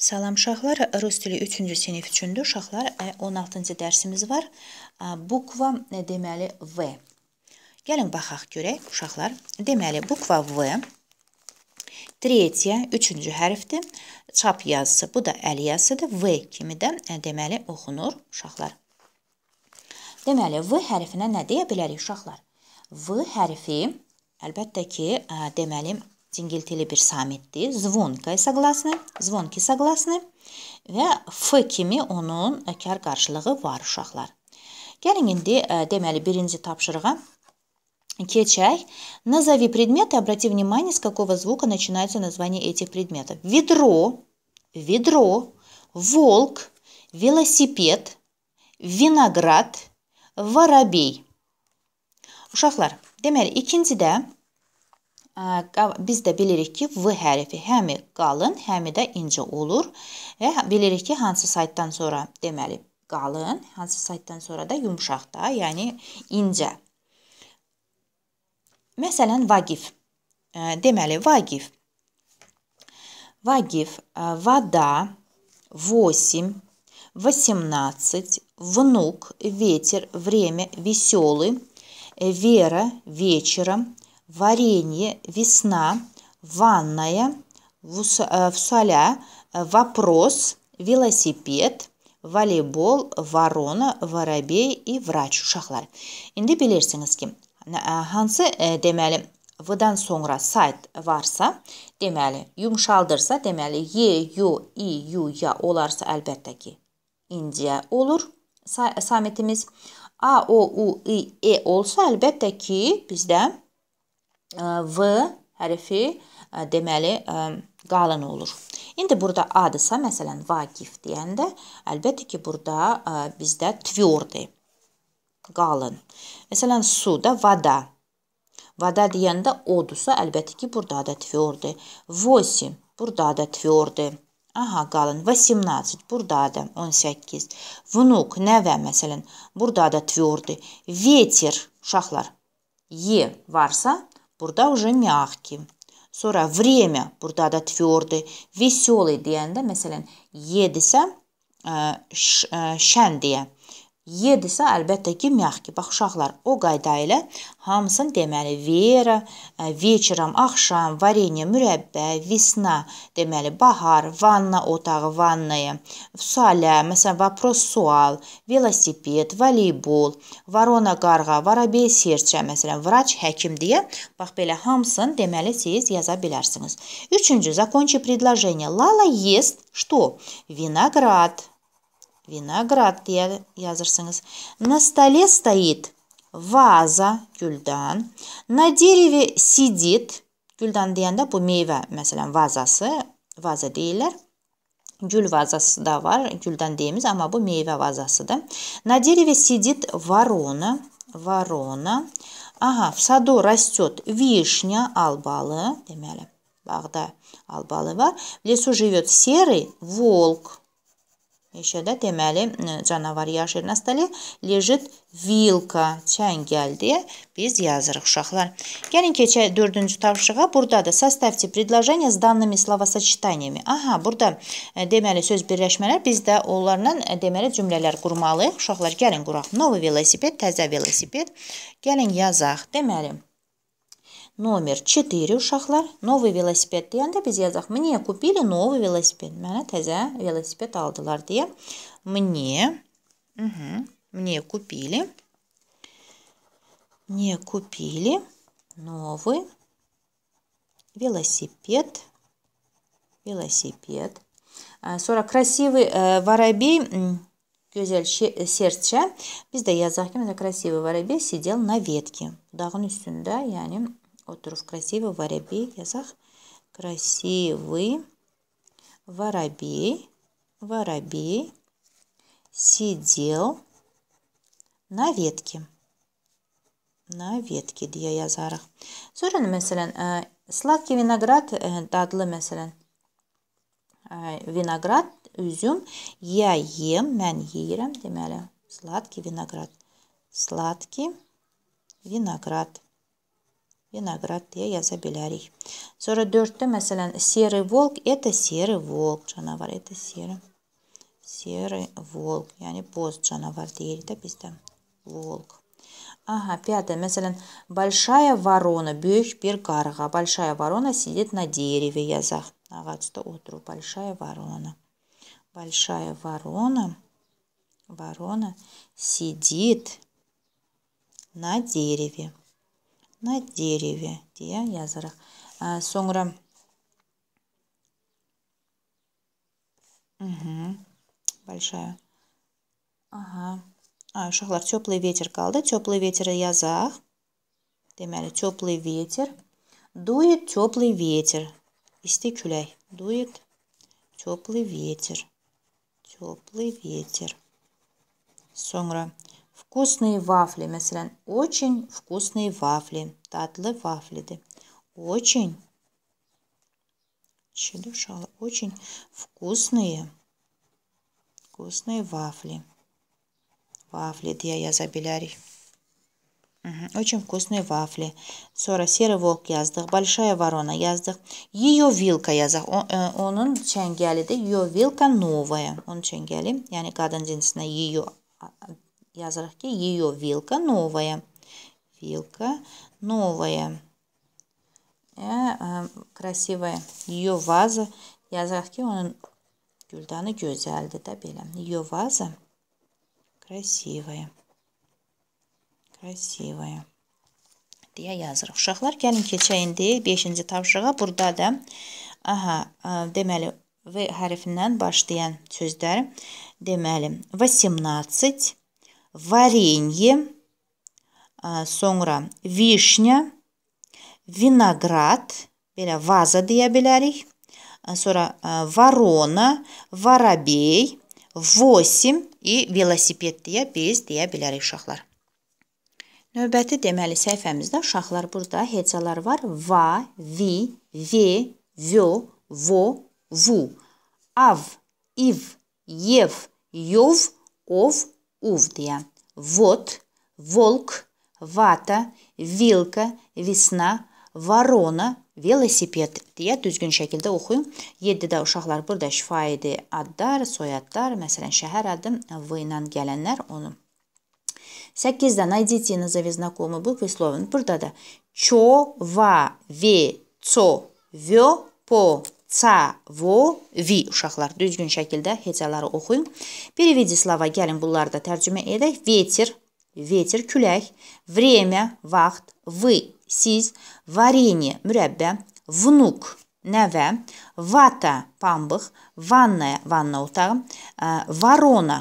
Salam uşaqlar, rus dili 3-cü sinif üçündür. Uşaqlar, 16-cı dərsimiz var. Bukva deməli V. Gəlin baxaq görək uşaqlar. Deməli bukva V. Tretya, 3-cü hərfdir. Çap yazısı, bu da əl yazısıdır. V kimi də deməli oxunur uşaqlar. Deməli V hərfinə nə deyə bilərik uşaqlar? V hərfi əlbəttə ki, deməli Теңгелтелі бір самитте звонкай согласны, звонки согласны. Ве ф кеме оның кәр қаршылығы бар ұшақлар. Кәрінгенде, демәлі, бірінзі тапшырға Кечай. Назови предметы, обрати внимание, с какого звука начинается название этих предметов. Ведро, ведро, волк, велосипед, виноград, воробей. Ушақлар, демәлі, икінзі дә biz də bilirik ki, V hərfi həmi qalın, həmi də incə olur və bilirik ki, hansı saytdan sonra deməli qalın, hansı saytdan sonra da yumşaq da, yəni incə. Məsələn, Vagif. Deməli, Vagif. Вагив, вода, 8, 18, внук, ветер, время, веселый, э, вера, вечером, варенье, весна, ванная, всоля, э, э, вопрос, велосипед, voleybol, varona, воробей и vraç uşaqlar. İndi bilirsiniz ki, hansı deməli V-dan sonra sayt varsa, deməli yumşaldırsa, deməli Y, Y, İ, Y ya olarsa əlbəttə ki, inciyə olur samitimiz. A, O, U, İ, E olsa əlbəttə ki, bizdə V hərfi deməli qalın olur. İndi burada adırsa, məsələn, Vaqif deyəndə, əlbəttə ki, burada bizdə tvirdi, qalın. Məsələn, su da vada. Vada deyəndə odursa, əlbəttə ki, burada da tvirdi. Vosim, burada da tvirdi. Aha, qalın. 18, burada da 18. Vnuk, nəvə, məsələn, burada da tvirdi. Vetir, uşaqlar, Y varsa, burada уже мягкий. Sonra время burada da твердый. Веселый deyəndə məsələn yedisə şən deyə. Yedisə əlbəttə ki, məxki. Bax uşaqlar, o qayda ilə hamısını deməli vera, вечером, e, axşam, varenya, mürəbbə, visna, deməli bahar, vanna otağı, vannaya, sualə, məsələn, vapros sual, velosiped, voleybol, varona qarğa, varabel serçə, məsələn, vraç, həkim deyə bax belə hamısını deməli siz yaza bilərsiniz. Üçüncü, закончи предложение. Лала ест что? Виноград. виноград язырсыңыз на столе стоит ваза гүлдан на дереве сидит гүлдан дегенде бұл мейве мәселен вазасы ваза дейілер гүл вазасы да бар гүлдан дейміз ама бұл мейве вазасы да на дереве сидит ворона ворона Ага, в саду растет вишня албалы демәлі бағда албалы бар в лесу живет серый волк meşədə deməli e, canavar yaşayır. На столе лежит вилка, çəngəl deyə biz yazırıq uşaqlar. Gəlin keçək 4-cü tapşırığa. Burdadır. Составьте предложение с данными словосочетаниями. Aha, burada e, deməli söz birləşmələr biz də onlarla e, deməli cümlələr qurmalıyıq. Uşaqlar gəlin quraq. Новый велосипед, təzə velosiped. Gəlin yazaq. Deməli Номер 4 uşaqlar, novi velosiped deyəndə без yazaq, мне купили новый велосипед. Mənə təzə велосипед aldılar deyə. Мне, угу, мне купили. Мне купили новый велосипед. Велосипед. Sonra а, красивый э, воробей Gözel сердце Biz de yazaq ki, красивый воробей сидел на ветке. да он Dağın üstünde, yani Oturuf красивый воробей язах. Красивый воробей, воробей сидел на ветке. На ветке diye yazarak. Sorun mesela сладкий виноград tatlı э, mesela э, виноград, узюм я ем, мен yeyirəm deməli. Сладкий виноград. Сладкий виноград виноград я yoza bilarik so'ra to'rtda masalan серый волк это серый волк jonivar это серый серый волк пост, bo'z jonivar deyiladi bizda волк Ага, пятое. Мәсәлән, большая ворона, бөек бер гарга. Большая ворона сидит на дереве, язах. Агачта отыру. Большая ворона. Большая ворона. Ворона сидит на дереве на дереве deya yozirik so'ngra Угу. Большая. Ага. А, шахлар теплый ветер қалды. Теплый ветер язах. Демәлі, теплый ветер. Дует теплый ветер. Исти Дует теплый ветер. Теплый ветер. сонгра Вкусные вафли. Mesela, очень вкусные вафли. татлы вафли. Очень. Чедушала. Очень вкусные. Вкусные вафли. Вафли diye yazabilir. Очень вкусные вафли. сора серый волк яздах, Большая ворона яздах, Ее вилка yazdık. Э, он çengeli de ее вилка новая. Onun çengeli yani kadın cinsine ее для зарядки ее вилка новая. Вилка новая. Красивая. Ее vaza yazarıq ki, onun güldanı gözəldir də belə. Ее vaza красивая. Красивая. deyə yazırıq. Uşaqlar, gəlin keçək indi 5-ci tapşırığa. Burada da aha, deməli V hərfindən başlayan sözlər deməli 18 варенье, sonra vişня, vinograd, belə vaza deyə bilərik. Sonra varona, воробей, 8 i velosiped deyə biz deyə bilərik uşaqlar. Növbəti deməli səhifəmizdə uşaqlar burada hecalar var. Va, vi, ve, vö, vo, vu. Av, iv, yev, yov, ov, Увдия. Вот, волк, vata, vilka, весна, varona, velosiped deyə düzgün şəkildə oxuyun. 7-də uşaqlar burada şifaidi adlar, soyadlar, məsələn şəhər adı v ilə gələnlər onu. 8-də найдите назови знакомые буквы словен. Burada da ço, va, ve, co, vö, po, Cavovi uşaqlar düzgün şəkildə hecələri oxuyun. Bir Vedislava gəlin bunları da tərcümə edək. Vetir, vetir, külək, vremya, vaxt, вы, siz, vareniye, mürəbbə, внук, nəvə, vata pambıq, vanная vanna otağı, varona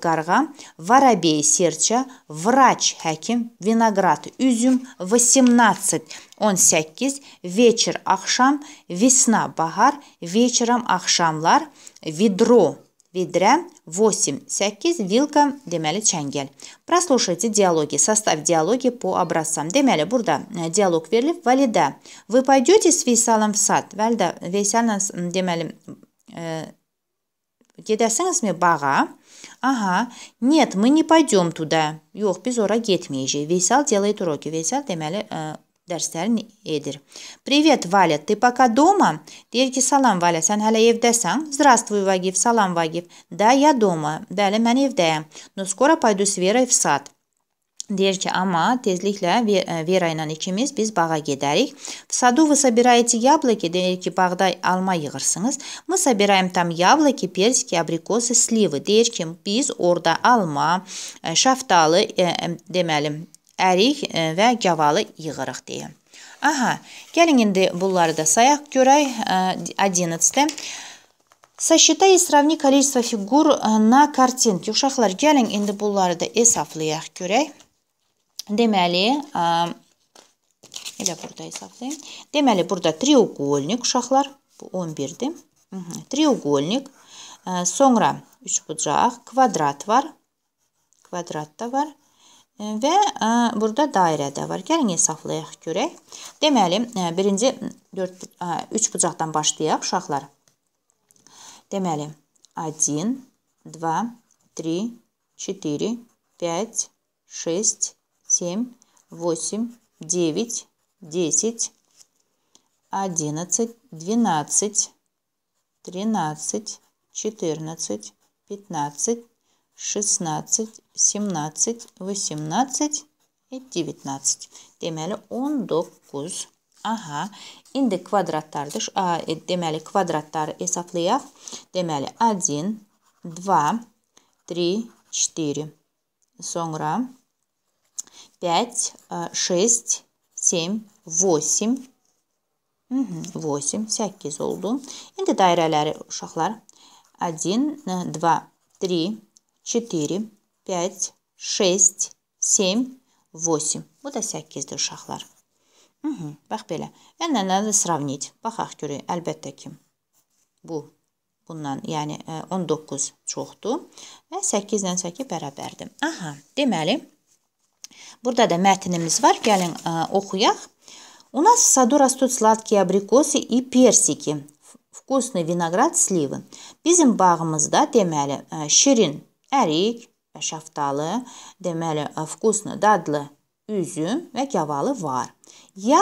qarğa, varabey serçə, vraç həkim, vinograd, üzüm 18 18 вечер axşam, vesna bahar, вечером axşamlar, vidro ведра, 8-8 vilka, deməli çəngəl. Прослушайте диалоги. Состав диалоги по образцам. Deməli, burada э, диалог verilib. Valida, вы пойдете с Veysalın в сад? Valida, Veysalın, deməli, e, gedəsinizmi bağa? Aha, нет, мы не пойдем туда. Yox, biz ora getməyəcəyik. Veysal делает уроки. Veysal, deməli, e, dərslərini edir. Привет, Valya, ты пока дома? Deyir ki, salam Valya, sən hələ evdəsən? Здравствуй, Vagif, salam Vagif. Да, я дома. Bəli, mən evdəyəm. Но скоро пойду с Верой в сад. Deyir ki, amma tezliklə Vera ilə ikimiz biz bağa gedərik. В саду вы собираете яблоки? Deyir ki, bağda alma yığırsınız. Мы собираем там яблоки, персики, абрикосы, сливы. Deyir ki, biz orada alma, şaftalı, deməli, ərik e, və gavalı yığırıq deyə. Aha, gəlin indi bunları da sayaq görək. 11. E, Сосчитай и сравни количество фигур э, на картинке. Uşaqlar, gəlin indi bunları da hesablayaq görək. Deməli, elə burada hesablayın. Deməli, burada triuqolnik uşaqlar, bu 11-dir. Triuqolnik, sonra 3 bucaq, kvadrat var, kvadrat da var. Və e, burada dairə də var. Gəlin hesablayaq görək. Deməli, e, birinci 4 3 bucaqdan e, başlayaq uşaqlar. Deməli, 1 2 3 4 5 6 7 8 9 10 11 12 13 14 15 16, 17, 18 və 19. Deməli 19. Aha, indi kvadratlardır. A, deməli kvadratları hesablayaq. Deməli 1, 2, 3, 4. Sonra 5, 6, 7, 8. 8, 8 oldu. İndi dairələri uşaqlar 1, 2, 3, 4, 5, 6, 7, 8. Bu da 8-dir uşaqlar. Hı -hı, bax belə. Ənənələri sravnit. Baxaq görək, əlbəttə ki, bu bundan, yəni 19 çoxdur və 8 ilə 8 bərabərdir. Aha, deməli, burada da mətnimiz var. Gəlin ə, oxuyaq. У нас в саду растут сладкие абрикосы и персики, вкусный виноград, сливы. Bizim bağımızda deməli şirin ərik və şaftalı, deməli, vkuslu, dadlı üzüm və gavalı var. Ya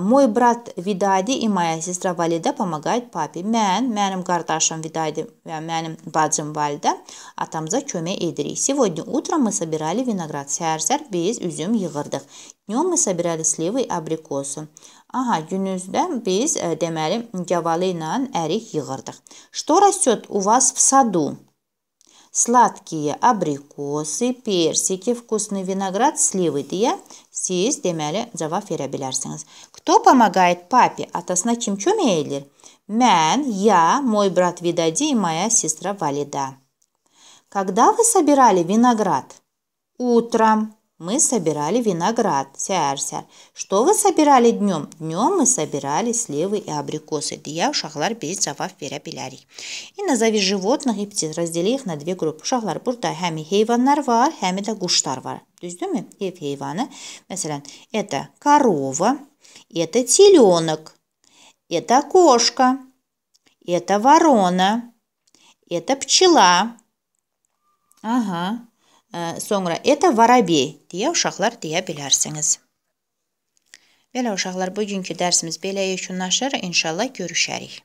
Мой брат Видади и моя сестра Валида помогают папе. Mən, mənim qardaşım Vidadi və mənim bacım Valida atamıza kömək edirik. Сегодня утром мы собирали виноград. Səhər-səhər biz üzüm yığırdıq. Dünən мы собирали сливы и абрикосы. Aha, günüzdə biz э, deməli gavalı ilə ərik yığırdıq. Что растет у вас в саду? сладкие абрикосы, персики, вкусный виноград, сливы diye siz demeli cevap verebilirsiniz. Кто помогает папе? Атасына kim kömək Мен, я, мой брат Видади и моя сестра Валида. Когда вы собирали виноград? Утром. Мы собирали виноград, сяр-сяр. Что вы собирали днем? Днем мы собирали сливы и абрикосы. Дия, шахлар, перец, рафав, перепилярий. И назови животных и птиц, раздели их на две группы. Шахлар, бурда, хами хейваннар вар, хами да гуштар вар. То есть, думе, хейв хейваны, например, это корова, это теленок, это кошка, это ворона, это пчела. Ага, Sonra э, это воробей deyə uşaqlar deyə bilərsiniz. Belə uşaqlar, bugünkü dərsimiz belə yekunlaşır. İnşallah görüşərik.